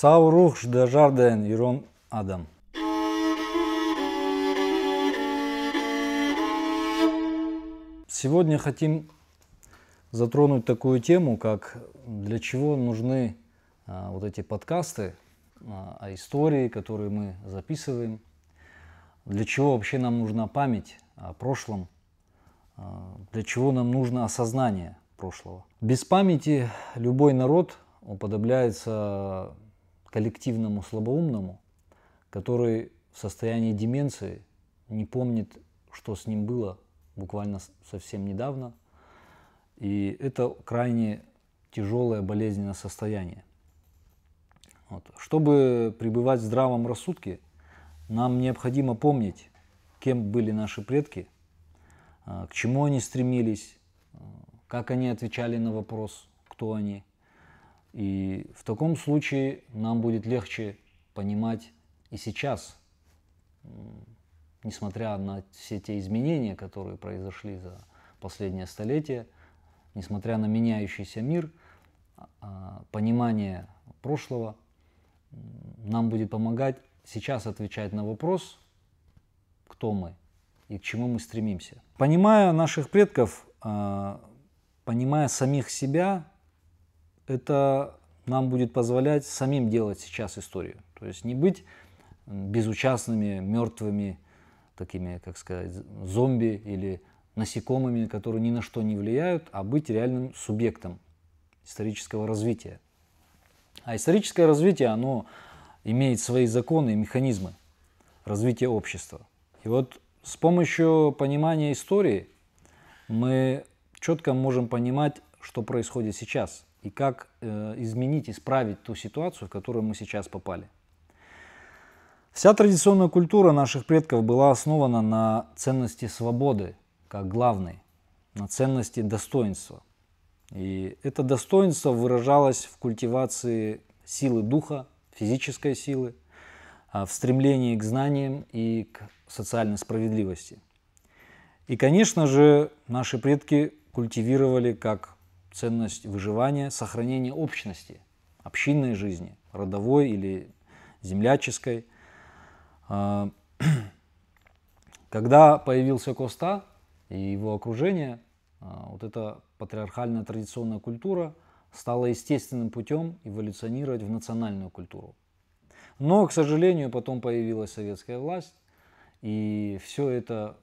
Саурух де Жарден, Юрон Адам. Сегодня хотим затронуть такую тему, как для чего нужны а, вот эти подкасты о а, а истории, которые мы записываем, для чего вообще нам нужна память о прошлом, для чего нам нужно осознание прошлого. Без памяти любой народ уподобляется коллективному слабоумному, который в состоянии деменции не помнит, что с ним было буквально совсем недавно. И это крайне тяжелое болезненное состояние. Вот. Чтобы пребывать в здравом рассудке, нам необходимо помнить, кем были наши предки, а, к чему они стремились, а, как они отвечали на вопрос, кто они – и в таком случае нам будет легче понимать и сейчас, несмотря на все те изменения, которые произошли за последнее столетие, несмотря на меняющийся мир, а, а, понимание прошлого нам будет помогать сейчас отвечать на вопрос, кто мы и к чему мы стремимся. Понимая наших предков, а, понимая самих себя, это нам будет позволять самим делать сейчас историю. То есть не быть безучастными, мертвыми, такими, как сказать, зомби или насекомыми, которые ни на что не влияют, а быть реальным субъектом исторического развития. А историческое развитие, оно имеет свои законы и механизмы развития общества. И вот с помощью понимания истории мы четко можем понимать, что происходит сейчас – и как э, изменить, исправить ту ситуацию, в которую мы сейчас попали. Вся традиционная культура наших предков была основана на ценности свободы как главной, на ценности достоинства. И это достоинство выражалось в культивации силы духа, физической силы, а, в стремлении к знаниям и к социальной справедливости. И, конечно же, наши предки культивировали как ценность выживания, сохранение общности, общинной жизни, родовой или земляческой. А, когда появился Коста и его окружение, а, вот эта патриархальная традиционная культура стала естественным путем эволюционировать в национальную культуру. Но, к сожалению, потом появилась советская власть, и все это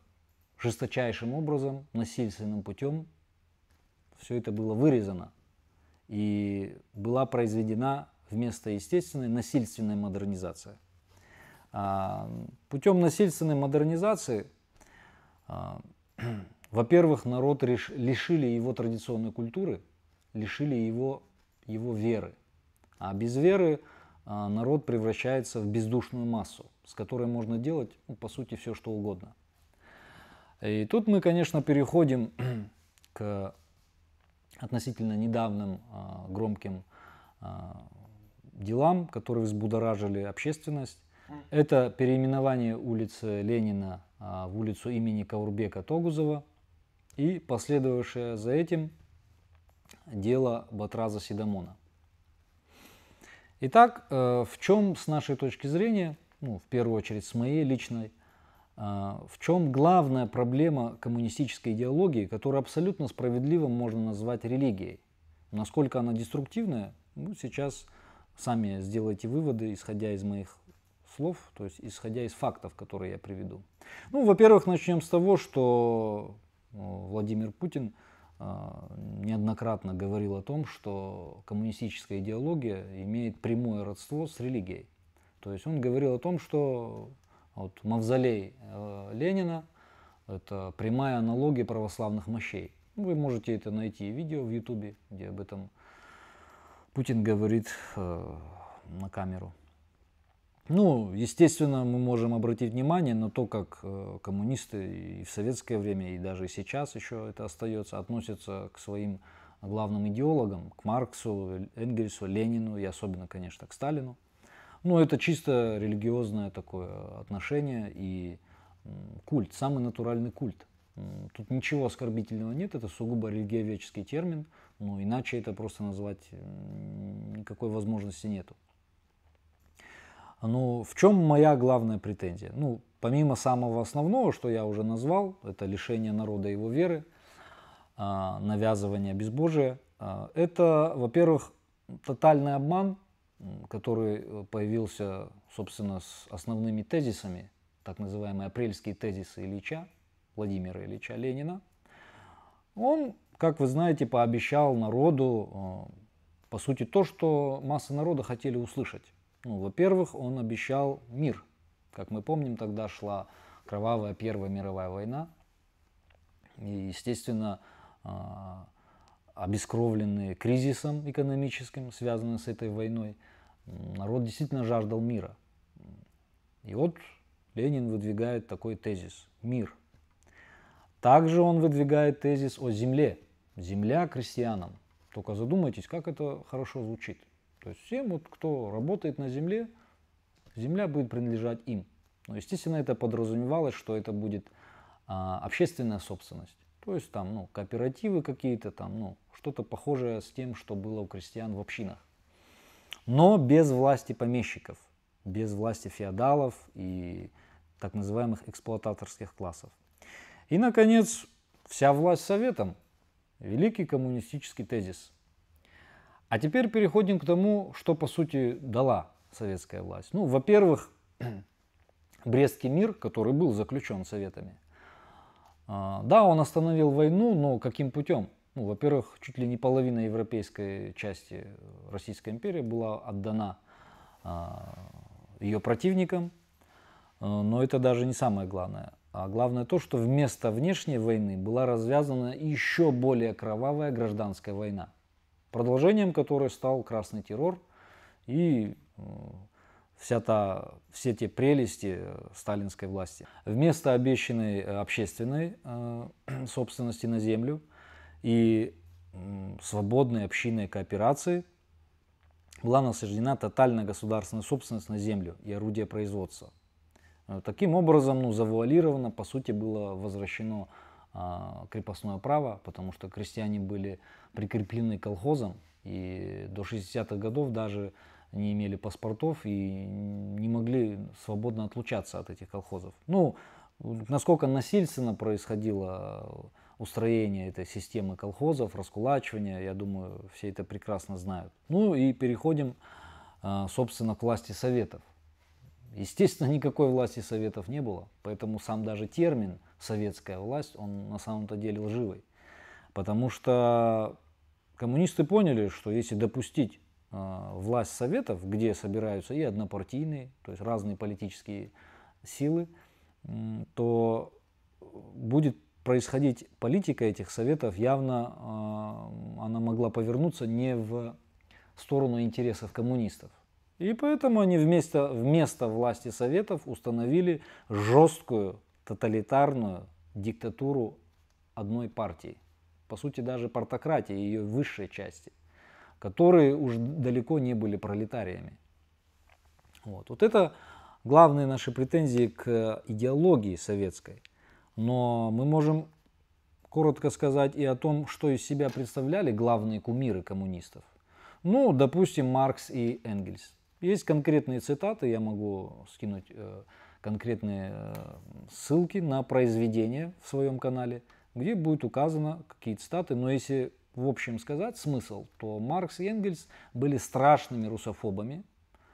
жесточайшим образом, насильственным путем все это было вырезано. И была произведена вместо естественной насильственная модернизация. Путем насильственной модернизации, а, а, во-первых, народ лишили его традиционной культуры, лишили его, его веры. А без веры а, народ превращается в бездушную массу, с которой можно делать, ну, по сути, все что угодно. И тут мы, конечно, переходим к относительно недавним а, громким а, делам, которые взбудоражили общественность. Это переименование улицы Ленина а, в улицу имени Каурбека Тогузова и последовавшее за этим дело Батраза Сидамона. Итак, э, в чем с нашей точки зрения, ну, в первую очередь с моей личной, а, в чем главная проблема коммунистической идеологии, которую абсолютно справедливо можно назвать религией? Насколько она деструктивная, ну, сейчас сами сделайте выводы, исходя из моих слов, то есть исходя из фактов, которые я приведу. Ну, во-первых, начнем с того, что ну, Владимир Путин а, неоднократно говорил о том, что коммунистическая идеология имеет прямое родство с религией. То есть он говорил о том, что вот мавзолей э, Ленина – это прямая аналогия православных мощей. Вы можете это найти видео в Ютубе, где об этом Путин говорит э, на камеру. Ну, естественно, мы можем обратить внимание на то, как э, коммунисты и в советское время, и даже сейчас еще это остается, относятся к своим главным идеологам, к Марксу, Энгельсу, Ленину и особенно, конечно, к Сталину. Ну, это чисто религиозное такое отношение и культ, самый натуральный культ. Тут ничего оскорбительного нет, это сугубо религиоведческий термин, но иначе это просто назвать никакой возможности нету. но ну, в чем моя главная претензия? Ну, помимо самого основного, что я уже назвал, это лишение народа его веры, а, навязывание безбожия, а, это, во-первых, тотальный обман – который э, появился, собственно, с основными тезисами, так называемые апрельские тезисы Ильича, Владимира Ильича Ленина, он, как вы знаете, пообещал народу, э, по сути, то, что масса народа хотели услышать. Ну, во-первых, он обещал мир. Как мы помним, тогда шла кровавая Первая мировая война. И, естественно, а, обескровленные кризисом экономическим, связанным с этой войной, народ действительно жаждал мира. И вот Ленин выдвигает такой тезис – мир. Также он выдвигает тезис о земле. Земля крестьянам. Только задумайтесь, как это хорошо звучит. То есть всем, вот, кто работает на земле, земля будет принадлежать им. Но, естественно, это подразумевалось, что это будет а, общественная собственность. То есть там ну, кооперативы какие-то, там, ну, что-то похожее с тем, что было у крестьян в общинах. Но без власти помещиков, без власти феодалов и так называемых эксплуататорских классов. И, наконец, вся власть советом. Великий коммунистический тезис. А теперь переходим к тому, что, по сути, дала советская власть. Ну, во-первых, Брестский мир, который был заключен советами – а, да, он остановил войну, но каким путем? Ну, во-первых, чуть ли не половина европейской части Российской империи была отдана а, ее противникам, а, но это даже не самое главное. А главное то, что вместо внешней войны была развязана еще более кровавая гражданская война, продолжением которой стал красный террор и вся та, все те прелести э, сталинской власти. Вместо обещанной э, общественной э, собственности на землю и свободной общинной кооперации была насаждена тотальная государственная собственность на землю и орудие производства. Таким образом, ну, завуалировано, по сути, было возвращено а, крепостное право, потому что крестьяне были прикреплены колхозом, и до 60-х годов даже не имели паспортов и не могли свободно отлучаться от этих колхозов. Ну, насколько насильственно происходило устроение этой системы колхозов, раскулачивание, я думаю, все это прекрасно знают. Ну и переходим, а, собственно, к власти советов. Естественно, никакой власти советов не было, поэтому сам даже термин «советская власть», он на самом-то деле лживый. Потому что коммунисты поняли, что если допустить а, власть советов, где собираются и однопартийные, то есть разные политические силы, то будет происходить политика этих советов явно а, она могла повернуться не в сторону интересов коммунистов. И поэтому они вместо, вместо власти советов установили жесткую тоталитарную диктатуру одной партии. По сути, даже партократии, ее высшей части – которые уж далеко не были пролетариями. Вот, вот это главные наши претензии к идеологии советской. Но мы можем коротко сказать и о том, что из себя представляли главные кумиры коммунистов. Ну, допустим, Маркс и Энгельс. Есть конкретные цитаты, я могу скинуть э, конкретные э, ссылки на произведения в своем канале, где будет указано какие цитаты, но если в общем сказать смысл, то Маркс и Энгельс были страшными русофобами.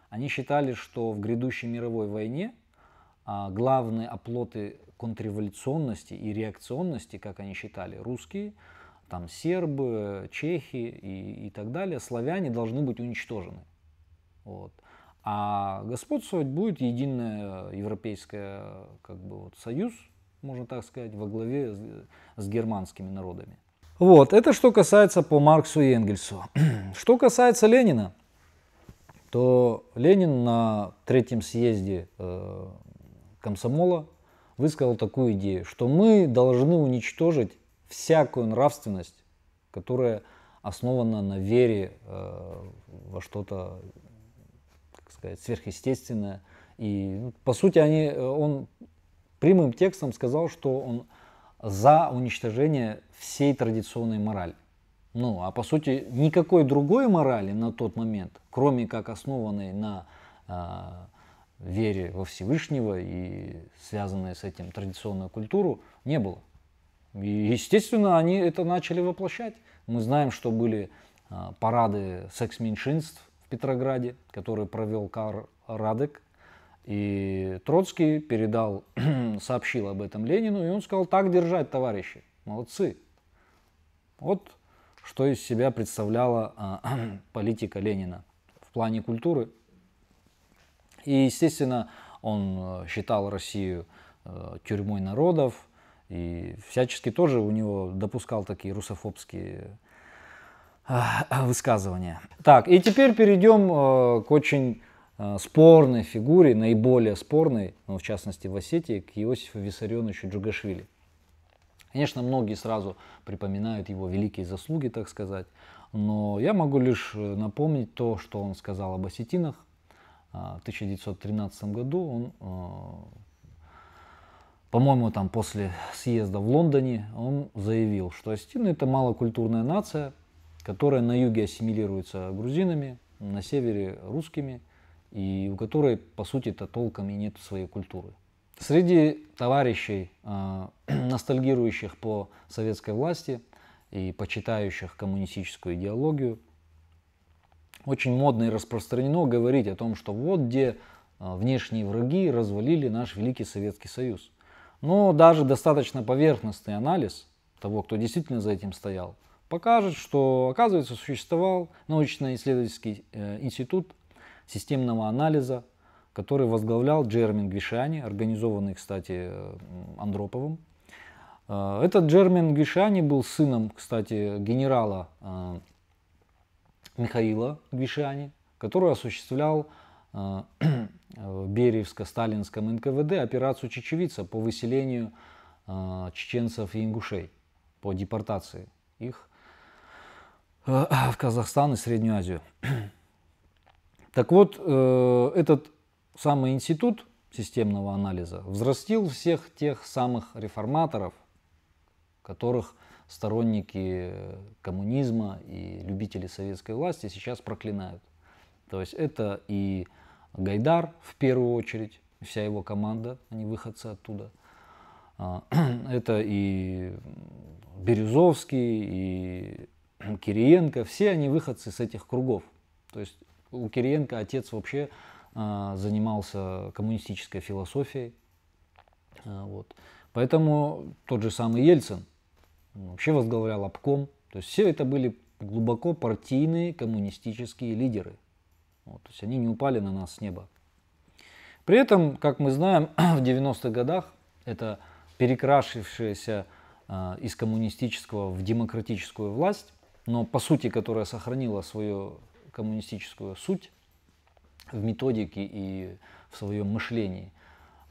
Они считали, что в грядущей мировой войне а, главные оплоты контрреволюционности и реакционности, как они считали, русские, там сербы, чехи и, и так далее, славяне должны быть уничтожены. Вот. А господствовать будет единый европейский как бы, вот, союз, можно так сказать, во главе с, с германскими народами. Вот, это что касается по Марксу и Энгельсу. Что касается Ленина, то Ленин на третьем съезде э, комсомола высказал такую идею, что мы должны уничтожить всякую нравственность, которая основана на вере э, во что-то, как сказать, сверхъестественное. И, ну, по сути, они, э, он прямым текстом сказал, что он за уничтожение всей традиционной морали. Ну, а по сути, никакой другой морали на тот момент, кроме как основанной на э, вере во Всевышнего и связанной с этим традиционную культуру, не было. И, естественно, они это начали воплощать. Мы знаем, что были э, парады секс-меньшинств в Петрограде, которые провел Карл Радек, и Троцкий передал, сообщил об этом Ленину, и он сказал, так держать, товарищи, молодцы. Вот что из себя представляла а, политика Ленина в плане культуры. И, естественно, он э, считал Россию э, тюрьмой народов, и всячески тоже у него допускал такие русофобские э, высказывания. Так, и теперь перейдем к очень Э, спорной фигуре, наиболее спорной, ну, в частности в Осетии, к Иосифу Виссарионовичу Джугашвили. Конечно, многие сразу припоминают его великие заслуги, так сказать, но я могу лишь э, напомнить то, что он сказал об осетинах. Э, в 1913 году он, по-моему, там после съезда в Лондоне, он заявил, что осетины это малокультурная нация, которая на юге ассимилируется грузинами, на севере русскими – и у которой, по сути-то, толком и нет своей культуры. Среди товарищей, э, ностальгирующих по советской власти и почитающих коммунистическую идеологию, очень модно и распространено говорить о том, что вот где а, внешние враги развалили наш великий Советский Союз. Но даже достаточно поверхностный анализ того, кто действительно за этим стоял, покажет, что, оказывается, существовал научно-исследовательский э, институт системного анализа, который возглавлял Джермин Гвишани, организованный, кстати, Андроповым. Э, этот Джермин Гвишани был сыном, кстати, генерала э, Михаила Гвишани, который осуществлял э, в Беревско-Сталинском НКВД операцию «Чечевица» по выселению чеченцев и ингушей, по депортации их в Казахстан и Среднюю Азию. Так вот, э, этот самый институт системного анализа взрастил всех тех самых реформаторов, которых сторонники коммунизма и любители советской власти сейчас проклинают. То есть это и Гайдар в первую очередь, вся его команда, они выходцы оттуда. А, это и Березовский, и Кириенко, все они выходцы с этих кругов. То есть у Кириенко отец вообще а, занимался коммунистической философией. А, вот. Поэтому тот же самый Ельцин вообще возглавлял обком. То есть все это были глубоко партийные коммунистические лидеры. Вот, то есть они не упали на нас с неба. При этом, как мы знаем, в 90-х годах это перекрашившаяся э, из коммунистического в демократическую власть, но по сути, которая сохранила свое коммунистическую суть в методике и в своем мышлении,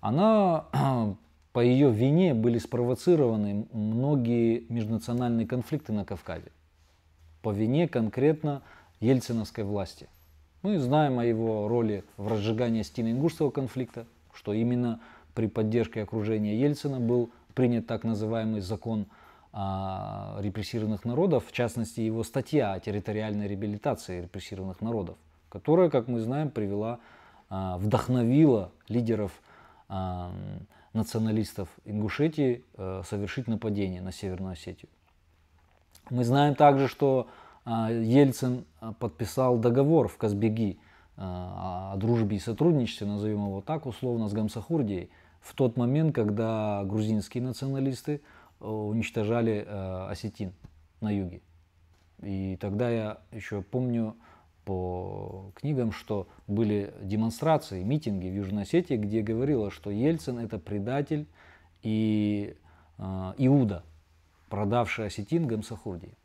она по ее вине были спровоцированы многие межнациональные конфликты на Кавказе. По вине конкретно ельциновской власти. Мы ну знаем о его роли в разжигании стино-ингушского конфликта, что именно при поддержке окружения Ельцина был принят так называемый закон а, репрессированных народов, в частности его статья о территориальной реабилитации репрессированных народов, которая, как мы знаем, привела, а, вдохновила лидеров а, националистов Ингушетии э, совершить нападение на Северную Осетию. Мы знаем также, что Ельцин подписал договор в Казбеги э, о дружбе и сотрудничестве, назовем его так, условно, с Гамсахурдией, в тот момент, когда грузинские националисты – уничтожали э, осетин на юге. И тогда я еще помню по книгам, что были демонстрации, митинги в Южной Осетии, где говорилось, что Ельцин это предатель и э, Иуда, продавший осетин Гамсахурдии.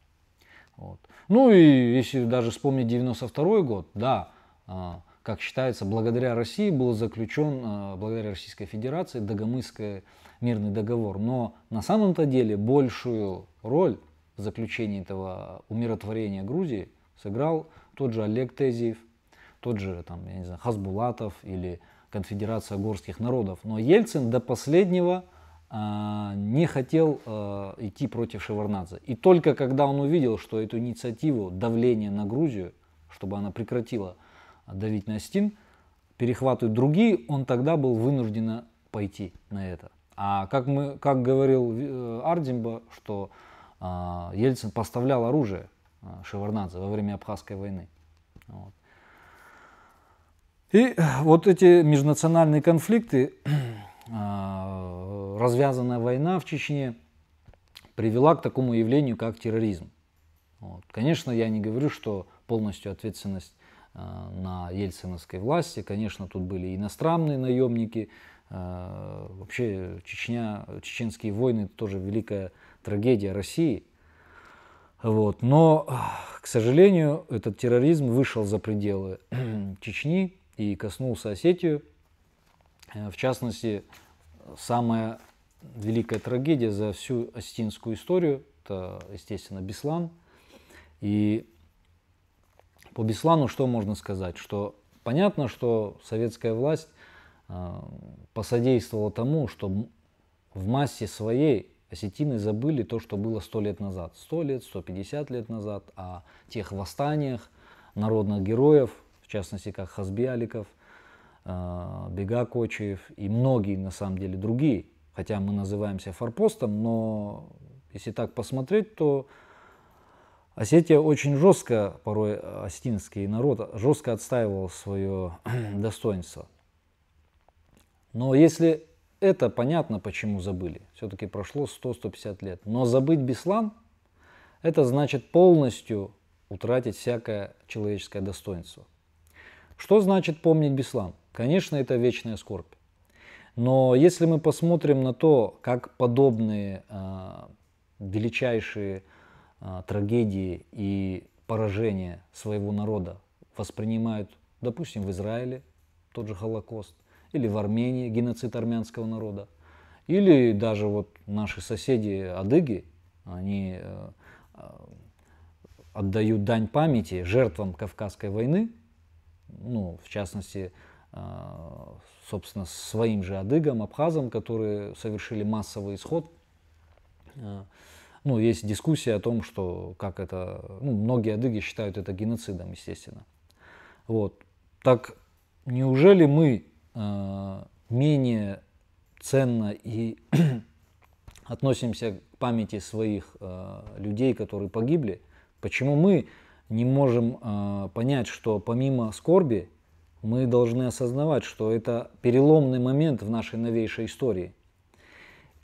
Вот. Ну и если даже вспомнить 92 год, да, э, как считается, благодаря России был заключен, э, благодаря Российской Федерации, Дагомысский мирный договор. Но на самом-то деле большую роль в заключении этого умиротворения Грузии сыграл тот же Олег Тезиев, тот же там, я не знаю, Хасбулатов или Конфедерация горских народов. Но Ельцин до последнего э, не хотел э, идти против Шеварнадзе. И только когда он увидел, что эту инициативу давление на Грузию, чтобы она прекратила – давить на Стин, перехватывают другие, он тогда был вынужден пойти на это. А как, мы, как говорил э, Ардимба, что э, Ельцин поставлял оружие э, Шеварнадзе во время Абхазской войны. Вот. И вот эти межнациональные конфликты, э, развязанная война в Чечне привела к такому явлению, как терроризм. Вот. Конечно, я не говорю, что полностью ответственность Э, на ельциновской власти. Конечно, тут были иностранные наемники. Э, вообще Чечня, чеченские войны тоже великая трагедия России. Вот. Но, к сожалению, этот терроризм вышел за пределы Чечни и коснулся Осетию. Э, в частности, самая великая трагедия за всю осетинскую историю, это, естественно, Беслан. И по Беслану что можно сказать? Что понятно, что советская власть а, посодействовала тому, что в массе своей осетины забыли то, что было сто лет назад. сто лет, 150 лет назад о тех восстаниях народных героев, в частности, как Хазбиаликов, а, Бега Кочеев и многие, на самом деле, другие. Хотя мы называемся форпостом, но если так посмотреть, то Осетия а очень жестко, порой э, осетинский народ жестко отстаивал свое достоинство. Но если это понятно, почему забыли, все-таки прошло 100-150 лет. Но забыть Беслан, это значит полностью утратить всякое человеческое достоинство. Что значит помнить Беслан? Конечно, это вечная скорбь. Но если мы посмотрим на то, как подобные э, величайшие а, трагедии и поражения своего народа воспринимают, допустим, в Израиле тот же Холокост, или в Армении геноцид армянского народа, или даже вот наши соседи адыги, они а, отдают дань памяти жертвам Кавказской войны, ну, в частности, а, собственно, своим же адыгам, абхазам, которые совершили массовый исход ну, есть дискуссия о том, что как это, ну, многие адыги считают это геноцидом, естественно. Вот. Так неужели мы э, менее ценно и относимся к памяти своих э, людей, которые погибли? Почему мы не можем э, понять, что помимо скорби мы должны осознавать, что это переломный момент в нашей новейшей истории?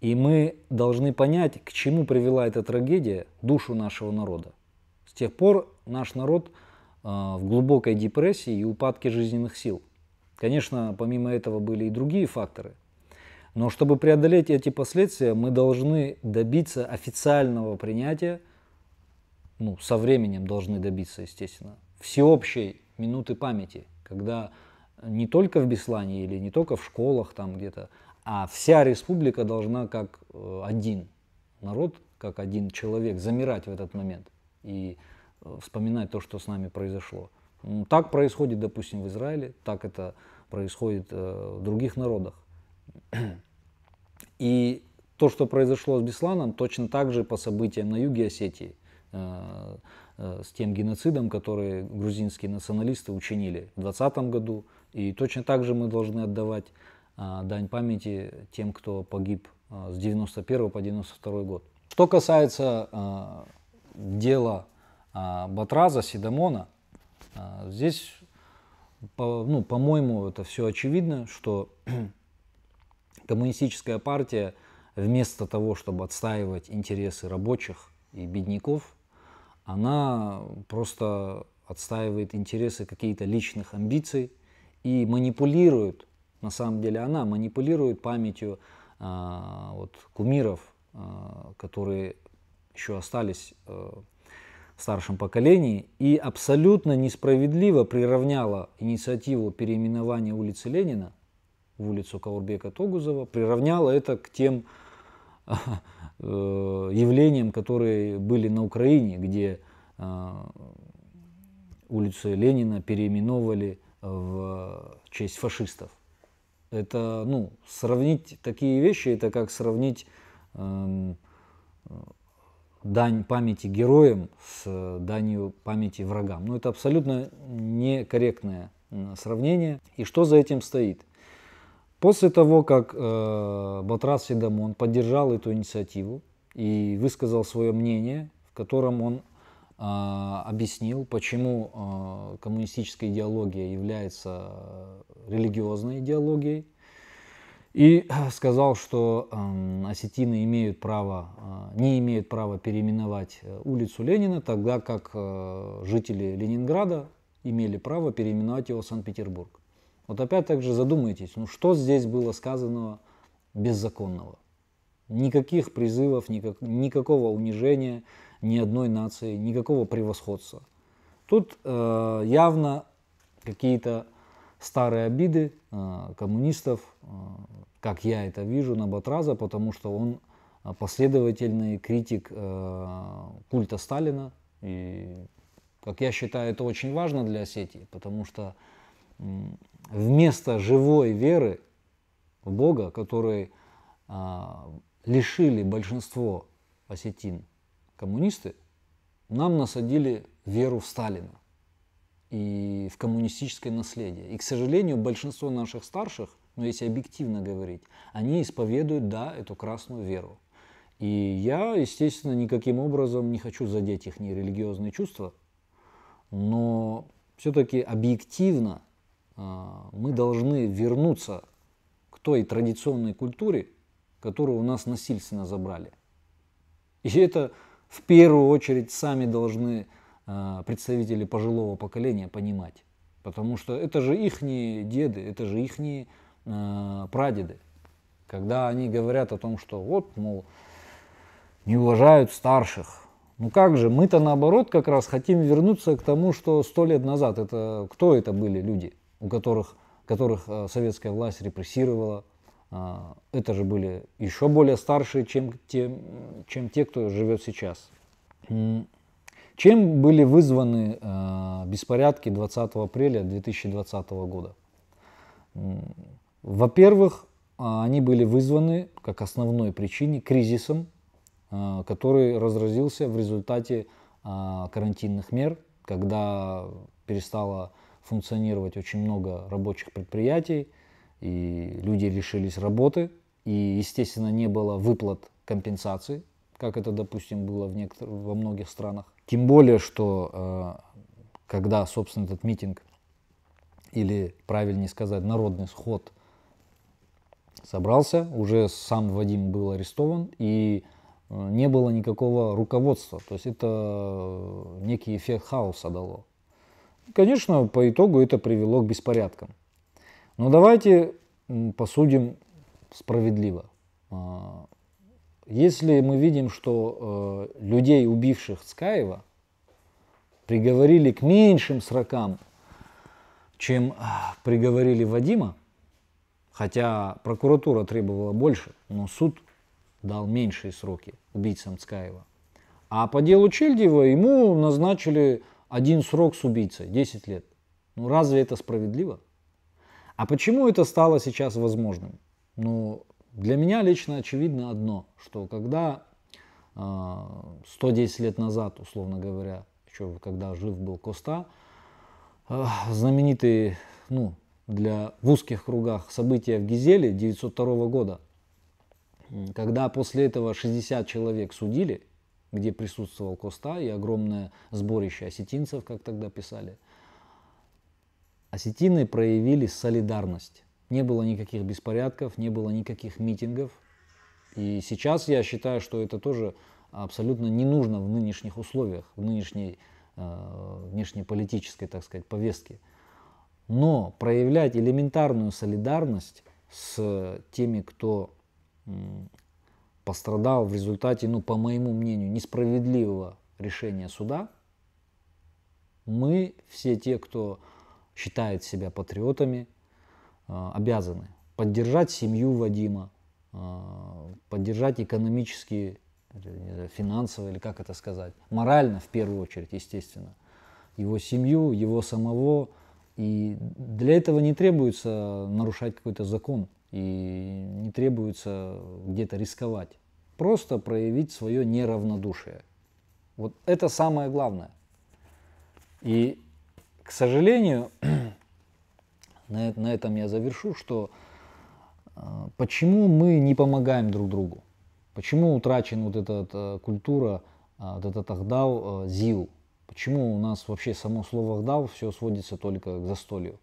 И мы должны понять, к чему привела эта трагедия душу нашего народа. С тех пор наш народ э, в глубокой депрессии и упадке жизненных сил. Конечно, помимо этого были и другие факторы. Но чтобы преодолеть эти последствия, мы должны добиться официального принятия, ну, со временем должны добиться, естественно, всеобщей минуты памяти, когда не только в Беслане или не только в школах там где-то, а вся республика должна как э, один народ, как один человек замирать в этот момент и э, вспоминать то, что с нами произошло. Так происходит, допустим, в Израиле, так это происходит э, в других народах. И то, что произошло с Бесланом, точно так же по событиям на юге Осетии, с тем геноцидом, который грузинские националисты учинили в 2020 году. И точно так же мы должны отдавать а, дань памяти тем, кто погиб а, с 91 по 92 год. Что касается а, дела Батраза, Сидамона, здесь, ну, по-моему, это все очевидно, что коммунистическая партия вместо того, чтобы отстаивать интересы рабочих и бедняков, она просто отстаивает интересы каких то личных амбиций и манипулирует на самом деле она манипулирует памятью а, вот, кумиров, а, которые еще остались а, в старшем поколении, и абсолютно несправедливо приравняла инициативу переименования улицы Ленина в улицу Каурбека Тогузова, приравняла это к тем э, явлениям, которые были на Украине, где а, улицу Ленина переименовывали в честь фашистов. Это, ну, сравнить такие вещи, это как сравнить эм, дань памяти героям с э, данью памяти врагам. Ну, это абсолютно некорректное сравнение. И что за этим стоит? После того, как э, Батрас Седамон поддержал эту инициативу и высказал свое мнение, в котором он а, объяснил, почему а, коммунистическая идеология является а, религиозной идеологией, и сказал, что осетины имеют право, не имеют права переименовать э, улицу Ленина, тогда как жители Ленинграда имели право переименовать его Санкт-Петербург. Вот опять так же задумайтесь, ну что здесь было сказанного беззаконного? Никаких призывов, никак, никакого унижения, ни одной нации, никакого превосходства. Тут э, явно какие-то старые обиды э, коммунистов, э, как я это вижу, на Батраза, потому что он последовательный критик э, культа Сталина. И, как я считаю, это очень важно для Осетии, потому что э, вместо живой веры в Бога, который э, лишили большинство осетин коммунисты, нам насадили веру в Сталина и в коммунистическое наследие. И, к сожалению, большинство наших старших, ну если объективно говорить, они исповедуют, да, эту красную веру. И я, естественно, никаким образом не хочу задеть их религиозные чувства, но все-таки объективно э, мы должны вернуться к той традиционной культуре, которую у нас насильственно забрали. И это в первую очередь сами должны а, представители пожилого поколения понимать. Потому что это же их деды, это же их а, прадеды. Когда они говорят о том, что вот, мол, не уважают старших. Ну как же, мы-то наоборот как раз хотим вернуться к тому, что сто лет назад это кто это были люди, у которых, которых а, советская власть репрессировала, а, это же были еще более старшие, чем те, чем те кто живет сейчас. Чем были вызваны а, беспорядки 20 апреля 2020 года? Во-первых, а, они были вызваны, как основной причине, кризисом, который разразился в результате карантинных мер, когда перестало функционировать очень много рабочих предприятий, и люди лишились работы, и, естественно, не было выплат компенсации, как это, допустим, было в некотор- во многих странах. Тем более, что э, когда, собственно, этот митинг, или, правильнее сказать, народный сход собрался, уже сам Вадим был арестован, и э, не было никакого руководства. То есть это э, некий эффект хаоса дало. Конечно, по итогу это привело к беспорядкам. Но ну, давайте посудим справедливо. А, если мы видим, что э, людей, убивших Цкаева, приговорили к меньшим срокам, чем а, приговорили Вадима, хотя прокуратура требовала больше, но суд дал меньшие сроки убийцам Цкаева. А по делу Чельдева ему назначили один срок с убийцей, 10 лет. Ну разве это справедливо? А почему это стало сейчас возможным? Ну, для меня лично очевидно одно, что когда 110 а, лет назад, условно говоря, еще когда жив был Коста, а, знаменитые, ну, для в узких кругах события в Гизеле 902 года, когда после этого 60 человек судили, где присутствовал Коста и огромное сборище осетинцев, как тогда писали – Осетины проявили солидарность. Не было никаких беспорядков, не было никаких митингов. И сейчас я считаю, что это тоже абсолютно не нужно в нынешних условиях, в нынешней э, внешнеполитической, так сказать, повестке. Но проявлять элементарную солидарность с теми, кто пострадал в результате, ну, по моему мнению, несправедливого решения суда, мы, все те, кто считают себя патриотами, э, обязаны поддержать семью Вадима, э, поддержать экономически, финансово или как это сказать, морально в первую очередь, естественно, его семью, его самого. И для этого не требуется нарушать какой-то закон и не требуется где-то рисковать. Просто проявить свое неравнодушие. Вот это самое главное. И к сожалению, на, на этом я завершу, что э, почему мы не помогаем друг другу? Почему утрачена вот эта э, культура, э, вот этот ахдал, э, зил? Почему у нас вообще само слово ахдал все сводится только к застолью?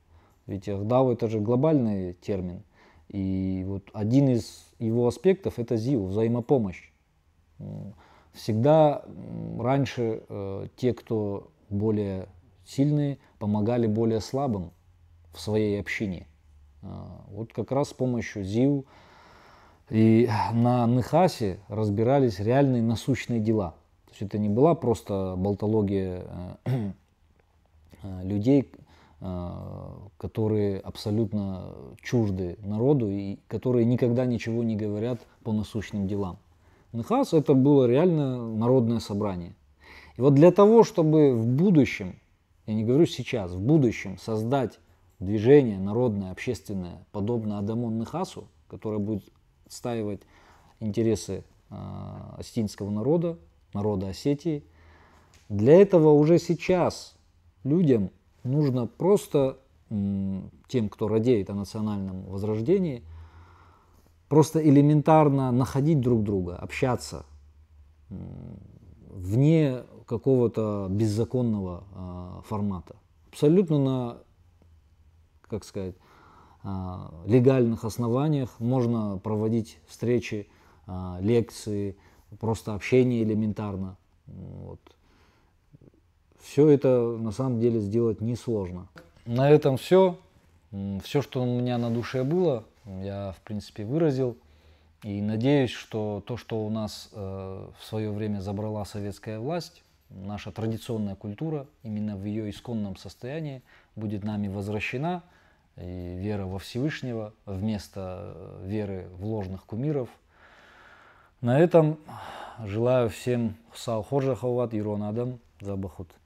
Ведь ахдал это же глобальный термин. И вот один из его аспектов это ЗИУ, взаимопомощь. Всегда раньше э, те, кто более Сильные помогали более слабым в своей общине. А, вот как раз с помощью ЗИУ и на Нехасе разбирались реальные насущные дела. То есть это не была просто болтология э, людей, э, которые абсолютно чужды народу и которые никогда ничего не говорят по насущным делам. Нехас это было реально народное собрание. И вот для того, чтобы в будущем я не говорю сейчас, в будущем создать движение народное, общественное, подобное Адамон Нехасу, которое будет отстаивать интересы э, народа, народа Осетии. Для этого уже сейчас людям нужно просто тем, кто радеет о национальном возрождении, просто элементарно находить друг друга, общаться, вне какого-то беззаконного а, формата. Абсолютно на, как сказать, а, легальных основаниях можно проводить встречи, а, лекции, просто общение элементарно. Вот. Все это на самом деле сделать несложно. На этом все. Все, что у меня на душе было, я в принципе выразил. И надеюсь, что то, что у нас э, в свое время забрала советская власть, наша традиционная культура именно в ее исконном состоянии будет нами возвращена, и вера во Всевышнего вместо э, веры в ложных кумиров. На этом желаю всем хсал ходжахават, ирон адам, забахут.